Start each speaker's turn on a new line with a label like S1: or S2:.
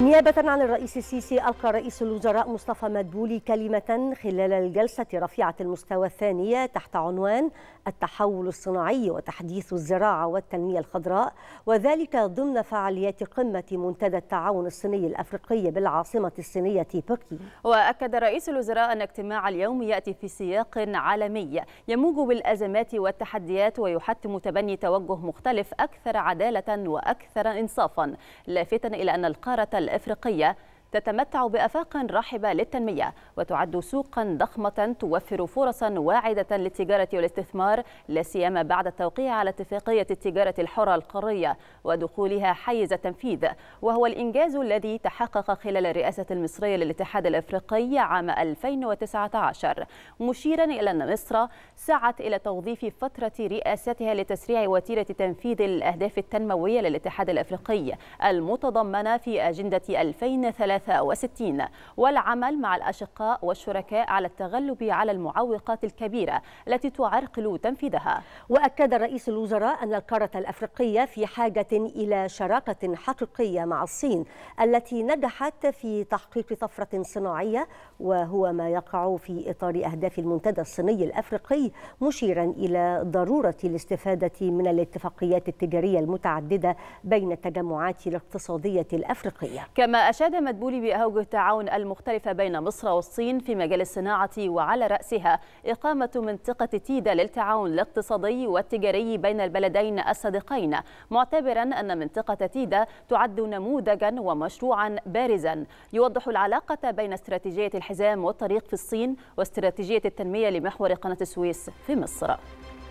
S1: نيابة عن الرئيس السيسي ألقى رئيس الوزراء مصطفى مدبولي كلمة خلال الجلسة رفيعة المستوى الثانية تحت عنوان التحول الصناعي وتحديث الزراعة والتنمية الخضراء وذلك ضمن فعاليات قمة منتدى التعاون الصيني الأفريقي بالعاصمة الصينية بكين
S2: وأكد رئيس الوزراء أن اجتماع اليوم يأتي في سياق عالمي يموج بالأزمات والتحديات ويحتم تبني توجه مختلف أكثر عدالة وأكثر إنصافا لافتا إلى أن القارة الإفريقية تتمتع بآفاق رحبة للتنمية وتعد سوقا ضخمة توفر فرصا واعدة للتجارة والاستثمار لا سيما بعد التوقيع على اتفاقية التجارة الحرة القارية ودخولها حيز التنفيذ وهو الإنجاز الذي تحقق خلال الرئاسة المصرية للاتحاد الأفريقي عام 2019 مشيرا إلى أن مصر سعت إلى توظيف فترة رئاستها لتسريع وتيرة تنفيذ الأهداف التنموية للاتحاد الأفريقي المتضمنة في أجندة 2030 63 والعمل مع الأشقاء والشركاء على
S1: التغلب على المعوقات الكبيرة التي تعرقل تنفيذها وأكد رئيس الوزراء أن القارة الأفريقية في حاجة إلى شراكة حقيقية مع الصين التي نجحت في تحقيق طفرة صناعية وهو ما يقع في إطار أهداف المنتدى الصيني الأفريقي مشيرا إلى ضرورة الاستفادة من الاتفاقيات التجارية المتعددة بين التجمعات الاقتصادية الأفريقية
S2: كما أشاد مدبول الدولي بأوجه التعاون المختلفة بين مصر والصين في مجال الصناعة وعلى رأسها إقامة منطقة تيدا للتعاون الاقتصادي والتجاري بين البلدين الصديقين معتبرا أن منطقة تيدا تعد نموذجا ومشروعا بارزا يوضح العلاقة بين استراتيجية الحزام والطريق في الصين واستراتيجية التنمية لمحور قناة السويس في مصر